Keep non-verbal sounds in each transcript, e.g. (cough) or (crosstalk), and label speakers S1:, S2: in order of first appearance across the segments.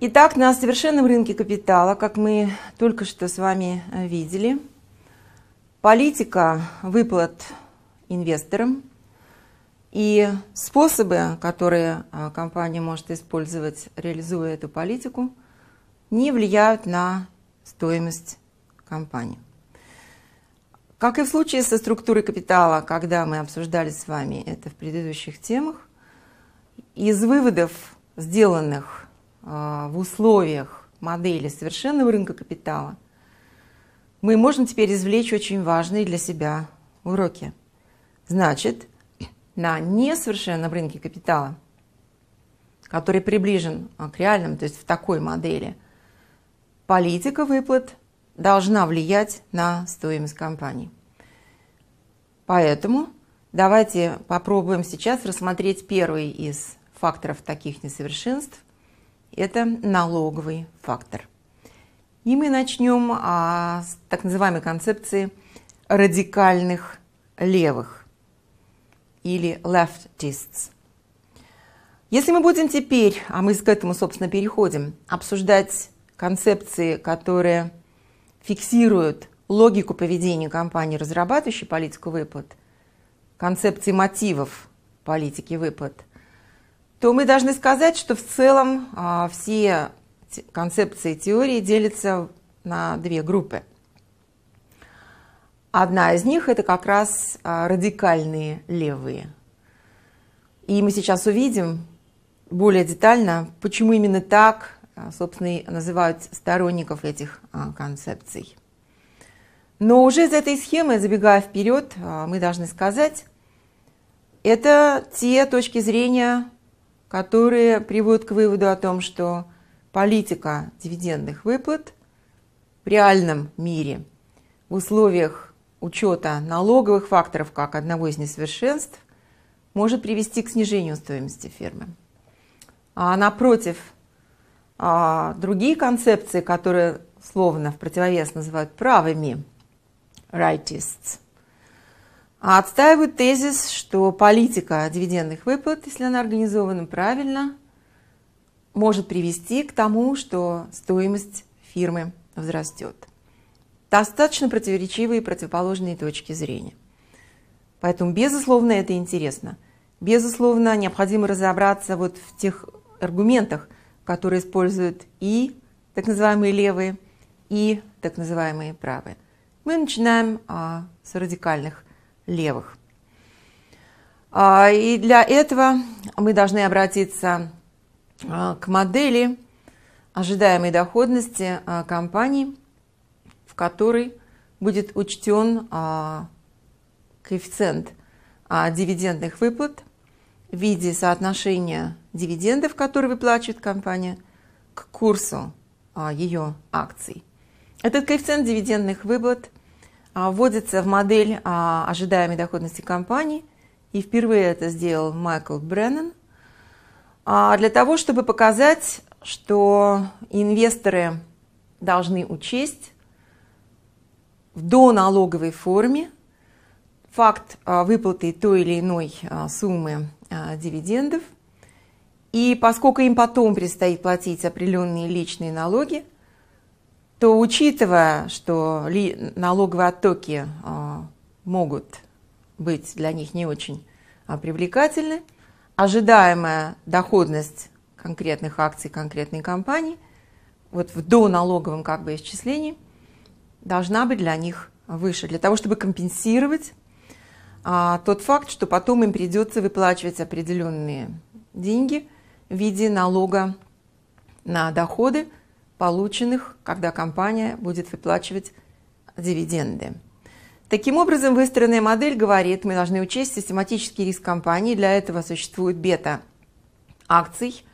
S1: Итак, на совершенном рынке капитала, как мы только что с вами э, видели, политика выплат инвесторам и способы, которые э, компания может использовать, реализуя эту политику, не влияют на стоимость компании. Как и в случае со структурой капитала, когда мы обсуждали с вами это в предыдущих темах, из выводов, сделанных Э, в условиях модели совершенного рынка капитала, мы можем теперь извлечь очень важные для себя уроки. Значит, на несовершенном рынке капитала, который приближен а, к реальному, то есть в такой модели, политика выплат должна влиять на стоимость компании. Поэтому давайте попробуем сейчас рассмотреть первый из факторов таких несовершенств это налоговый фактор. И мы начнем а, с так называемой концепции радикальных левых или leftists. Если мы будем теперь, а мы к этому, собственно, переходим, обсуждать концепции, которые фиксируют логику поведения компании, разрабатывающей политику выплат, концепции мотивов политики выплат, то мы должны сказать, что в целом а, все концепции теории делятся на две группы. Одна из них – это как раз а, радикальные левые. И мы сейчас увидим более детально, почему именно так, а, собственно, и называют сторонников этих концепций. Но уже из этой схемы, забегая вперед, мы должны сказать, это те точки зрения, которые приводят к выводу о том, что политика дивидендных выплат в реальном мире в условиях учета налоговых факторов как одного из несовершенств может привести к снижению стоимости фермы. А напротив, а, другие концепции, которые словно в противовес называют правыми, rightists – а отстаивают тезис, что политика дивидендных выплат, если она организована правильно, может привести к тому, что стоимость фирмы возрастет. Достаточно противоречивые и противоположные точки зрения. Поэтому, безусловно, это интересно. Безусловно, необходимо разобраться вот в тех аргументах, которые используют и так называемые левые, и так называемые правые. Мы начинаем а, с радикальных левых. А, и для этого мы должны обратиться а, к модели ожидаемой доходности а, компании, в которой будет учтен коэффициент дивидендных выплат в виде соотношения дивидендов, которые выплачивает компания, к курсу ее акций. Этот коэффициент дивидендных выплат а, вводится в модель а, ожидаемой доходности компании, и впервые это сделал Майкл Бреннан, а, для того, чтобы показать, что инвесторы должны учесть в доналоговой форме факт выплаты той или иной суммы дивидендов. И поскольку им потом предстоит платить определенные личные налоги – то учитывая, что ли, налоговые оттоки а, могут быть для них не очень а, привлекательны, ожидаемая доходность конкретных акций конкретной компании вот в доналоговом как бы исчислении должна быть для них выше, для того, чтобы компенсировать а, тот факт, что потом им придется выплачивать определенные деньги в виде налога на доходы – полученных, когда компания будет выплачивать дивиденды. Таким образом, выстроенная модель говорит, мы должны учесть систематический риск компании. Для этого существует бета акций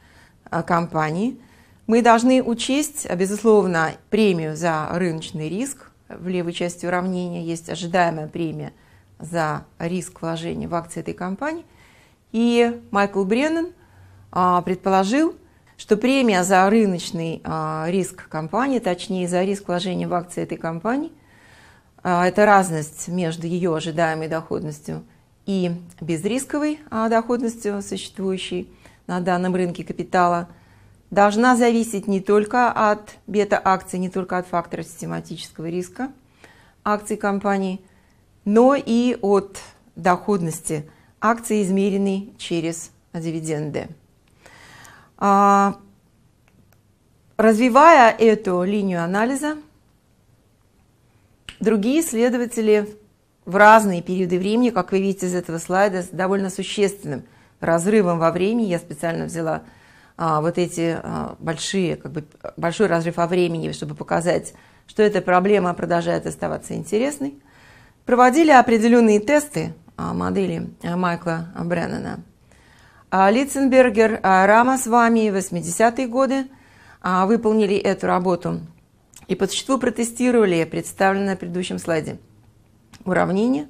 S1: э, компании. Мы должны учесть, э, безусловно, премию за рыночный риск. В левой части уравнения есть ожидаемая премия за риск вложения в акции этой компании. И Майкл Бреннан а, предположил, что премия за рыночный а, риск компании, точнее за риск вложения в акции этой компании, а, это разность между ее ожидаемой доходностью и безрисковой а, доходностью, существующей на данном рынке капитала, должна зависеть не только от бета-акций, не только от фактора систематического риска акций компании, но и от доходности акций, измеренной через дивиденды. А, развивая эту линию анализа, другие исследователи в разные периоды времени, как вы видите из этого слайда, с довольно существенным разрывом во времени, я специально взяла а, вот эти а, большие, как бы большой разрыв во времени, чтобы показать, что эта проблема продолжает оставаться интересной, проводили определенные тесты а, модели а, Майкла Бреннана – а, Литценбергер, а, Рама с вами, в 80-е годы, а, выполнили эту работу и по существу протестировали представленное на предыдущем слайде уравнение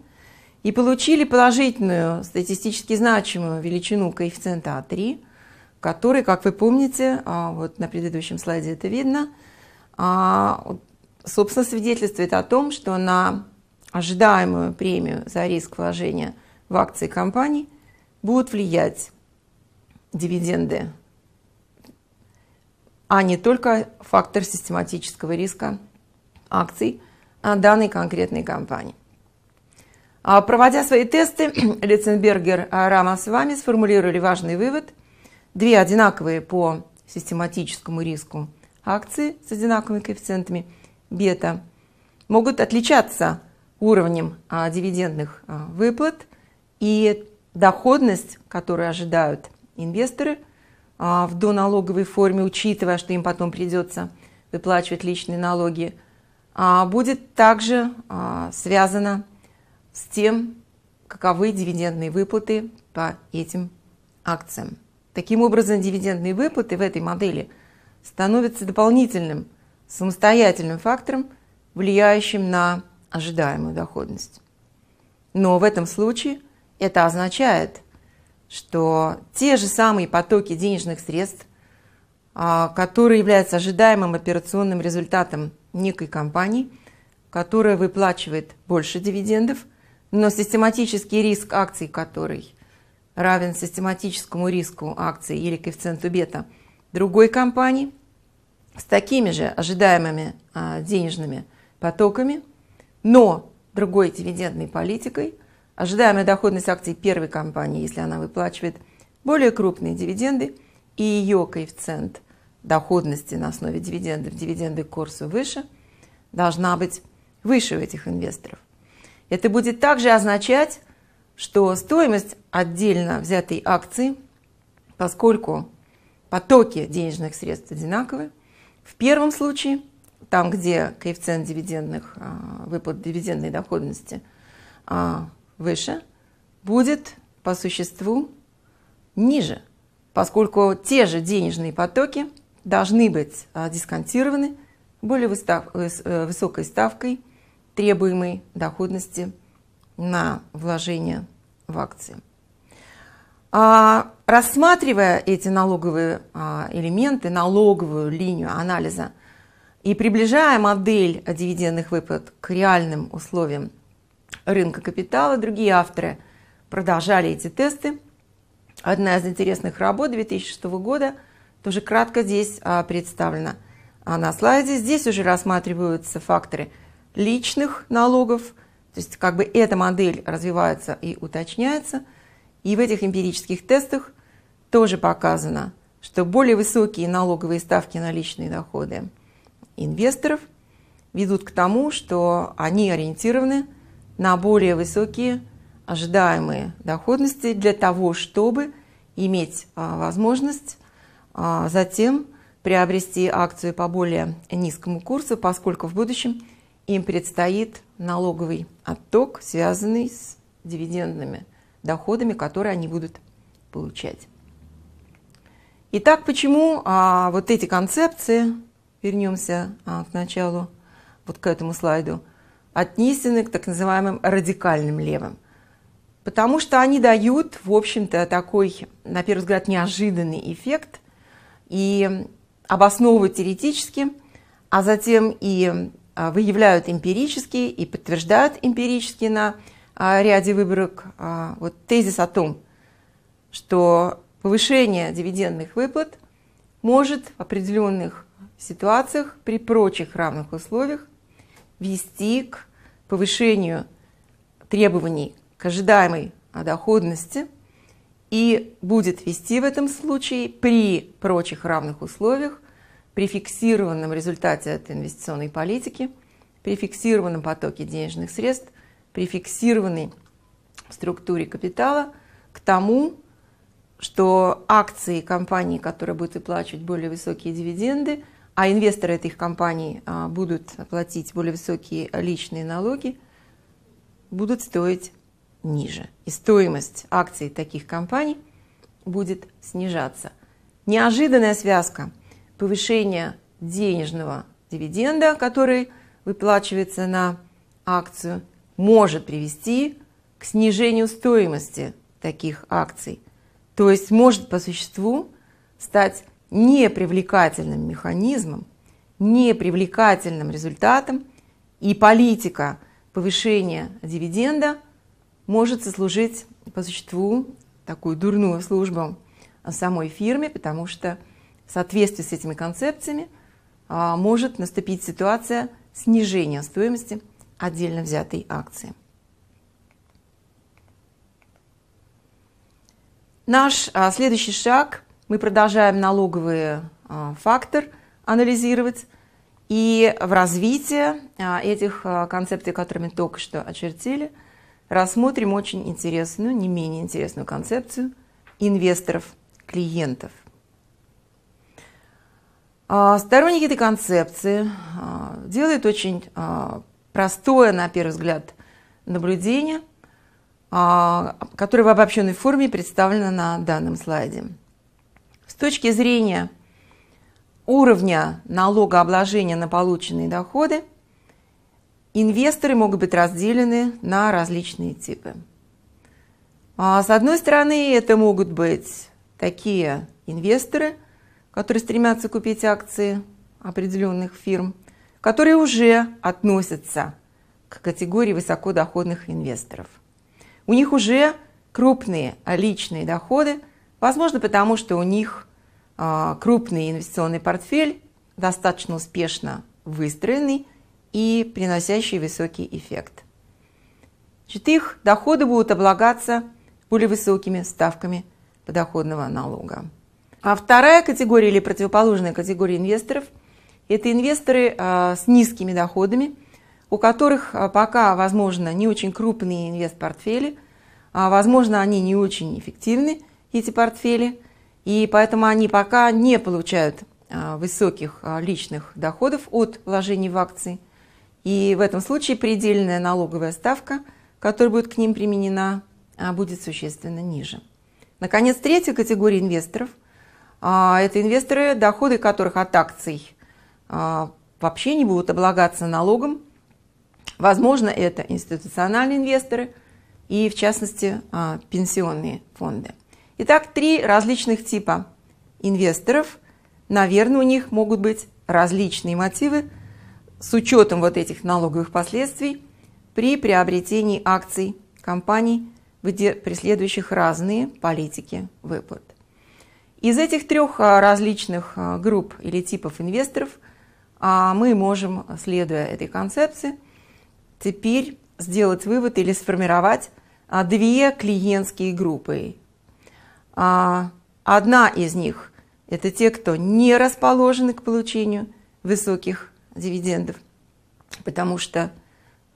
S1: и получили положительную статистически значимую величину коэффициента А3, который, как вы помните, вот на предыдущем слайде это видно, собственно, свидетельствует о том, что на ожидаемую премию за риск вложения в акции компании будут влиять дивиденды, а не только фактор систематического риска акций а, данной конкретной компании. А, проводя свои тесты, (clears throat) Лиценбергер, а, Рама с вами сформулировали важный вывод. Две одинаковые по систематическому риску акции с одинаковыми коэффициентами бета могут отличаться уровнем дивидендных выплат и доходность, которую ожидают инвесторы а, в доналоговой форме, учитывая, что им потом придется выплачивать личные налоги, а, будет также а, связано с тем, каковы дивидендные выплаты по этим акциям. Таким образом, дивидендные выплаты в этой модели становятся дополнительным самостоятельным фактором, влияющим на ожидаемую доходность. Но в этом случае это означает, что те же самые потоки денежных средств, а, которые являются ожидаемым операционным результатом некой компании, которая выплачивает больше дивидендов, но систематический риск акций которой равен систематическому риску акций или коэффициенту бета другой компании с такими же ожидаемыми а, денежными потоками, но другой дивидендной политикой – Ожидаемая доходность акций первой компании, если она выплачивает более крупные дивиденды, и ее коэффициент доходности на основе дивидендов, дивиденды к курсу выше, должна быть выше у этих инвесторов. Это будет также означать, что стоимость отдельно взятой акции, поскольку потоки денежных средств одинаковы, в первом случае, там, где коэффициент дивидендных, а, выплат дивидендной доходности а, – выше, будет по существу ниже, поскольку те же денежные потоки должны быть а, дисконтированы более э, высокой ставкой требуемой доходности на вложение в акции. А, рассматривая эти налоговые а, элементы, налоговую линию анализа и приближая модель дивидендных выплат к реальным условиям рынка капитала, другие авторы продолжали эти тесты. Одна из интересных работ 2006 года, тоже кратко здесь а, представлена а, на слайде. Здесь уже рассматриваются факторы личных налогов, то есть как бы эта модель развивается и уточняется. И в этих эмпирических тестах тоже показано, что более высокие налоговые ставки на личные доходы инвесторов ведут к тому, что они ориентированы – на более высокие ожидаемые доходности для того, чтобы иметь а, возможность а, затем приобрести акцию по более низкому курсу, поскольку в будущем им предстоит налоговый отток, связанный с дивидендными доходами, которые они будут получать. Итак, почему а, вот эти концепции, вернемся а, к началу, вот к этому слайду – отнесены к так называемым радикальным левым. Потому что они дают, в общем-то, такой, на первый взгляд, неожиданный эффект и обосновывают теоретически, а затем и а, выявляют эмпирически и подтверждают эмпирически на а, ряде выборок а, вот тезис о том, что повышение дивидендных выплат может в определенных ситуациях при прочих равных условиях вести к повышению требований к ожидаемой доходности и будет вести в этом случае при прочих равных условиях, при фиксированном результате этой инвестиционной политики, при фиксированном потоке денежных средств, при фиксированной структуре капитала к тому, что акции компании, которая будет выплачивать более высокие дивиденды, а инвесторы этих компаний а, будут платить более высокие личные налоги, будут стоить ниже. И стоимость акций таких компаний будет снижаться. Неожиданная связка повышения денежного дивиденда, который выплачивается на акцию, может привести к снижению стоимости таких акций. То есть может по существу стать непривлекательным механизмом, непривлекательным результатом, и политика повышения дивиденда может сослужить по существу такую дурную службу самой фирме, потому что в соответствии с этими концепциями а, может наступить ситуация снижения стоимости отдельно взятой акции. Наш а, следующий шаг мы продолжаем налоговый а, фактор анализировать. И в развитии а, этих а, концепций, которые мы только что очертили, рассмотрим очень интересную, не менее интересную концепцию инвесторов, клиентов. Сторонники этой концепции делают очень простое, на первый взгляд, наблюдение, которое в обобщенной форме представлено на данном слайде – с точки зрения уровня налогообложения на полученные доходы, инвесторы могут быть разделены на различные типы. А с одной стороны, это могут быть такие инвесторы, которые стремятся купить акции определенных фирм, которые уже относятся к категории высокодоходных инвесторов. У них уже крупные личные доходы – Возможно, потому что у них а, крупный инвестиционный портфель, достаточно успешно выстроенный и приносящий высокий эффект. Значит, их доходы будут облагаться более высокими ставками подоходного налога. А вторая категория или противоположная категория инвесторов – это инвесторы а, с низкими доходами, у которых а, пока, возможно, не очень крупные инвестпортфели, возможно, они не очень эффективны – эти портфели, и поэтому они пока не получают а, высоких а, личных доходов от вложений в акции. И в этом случае предельная налоговая ставка, которая будет к ним применена, а, будет существенно ниже. Наконец, третья категория инвесторов – это инвесторы, доходы которых от акций вообще не будут облагаться налогом. Возможно, это институциональные инвесторы и, в частности, пенсионные фонды – Итак, три различных типа инвесторов. Наверное, у них могут быть различные мотивы с учетом вот этих налоговых последствий при приобретении акций компаний, преследующих разные политики выплат. Из этих трех а, различных а, групп или типов инвесторов а, мы можем, следуя этой концепции, теперь сделать вывод или сформировать две клиентские группы а одна из них – это те, кто не расположены к получению высоких дивидендов, потому что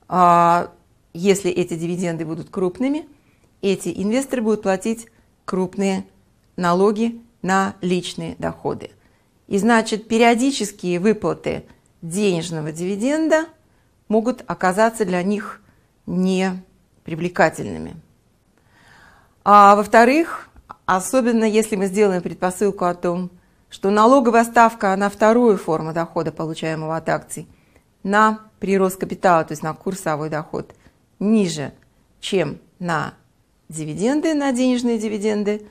S1: а, если эти дивиденды будут крупными, эти инвесторы будут платить крупные налоги на личные доходы. И значит, периодические выплаты денежного дивиденда могут оказаться для них непривлекательными. А во-вторых, Особенно если мы сделаем предпосылку о том, что налоговая ставка на вторую форму дохода, получаемого от акций, на прирост капитала, то есть на курсовой доход, ниже, чем на дивиденды, на денежные дивиденды,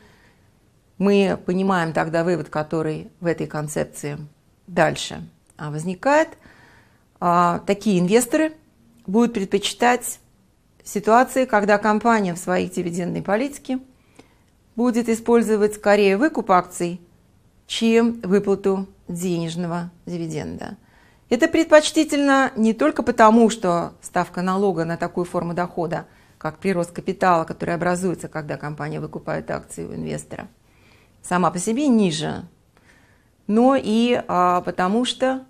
S1: мы понимаем тогда вывод, который в этой концепции дальше а, возникает. А, такие инвесторы будут предпочитать ситуации, когда компания в своих дивидендной политике будет использовать скорее выкуп акций, чем выплату денежного дивиденда. Это предпочтительно не только потому, что ставка налога на такую форму дохода, как прирост капитала, который образуется, когда компания выкупает акции у инвестора, сама по себе ниже, но и а, потому что,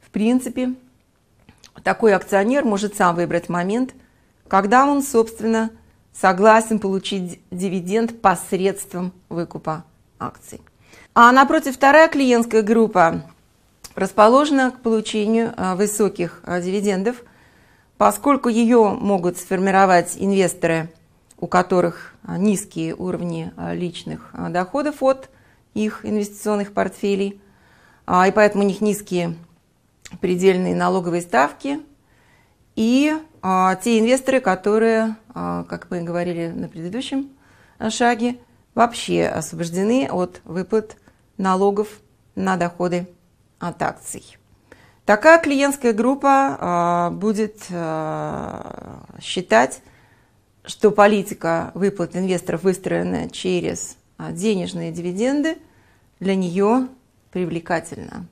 S1: в принципе, такой акционер может сам выбрать момент, когда он, собственно, согласен получить дивиденд посредством выкупа акций. А напротив, вторая клиентская группа расположена к получению а, высоких а, дивидендов, поскольку ее могут сформировать инвесторы, у которых а, низкие уровни личных доходов от их инвестиционных портфелей, и поэтому у них низкие предельные налоговые ставки и а, те инвесторы, которые, а, как мы говорили на предыдущем а, шаге, вообще освобождены от выплат налогов на доходы от акций. Такая клиентская группа будет считать, что политика выплат инвесторов выстроенная через денежные дивиденды, для нее привлекательна.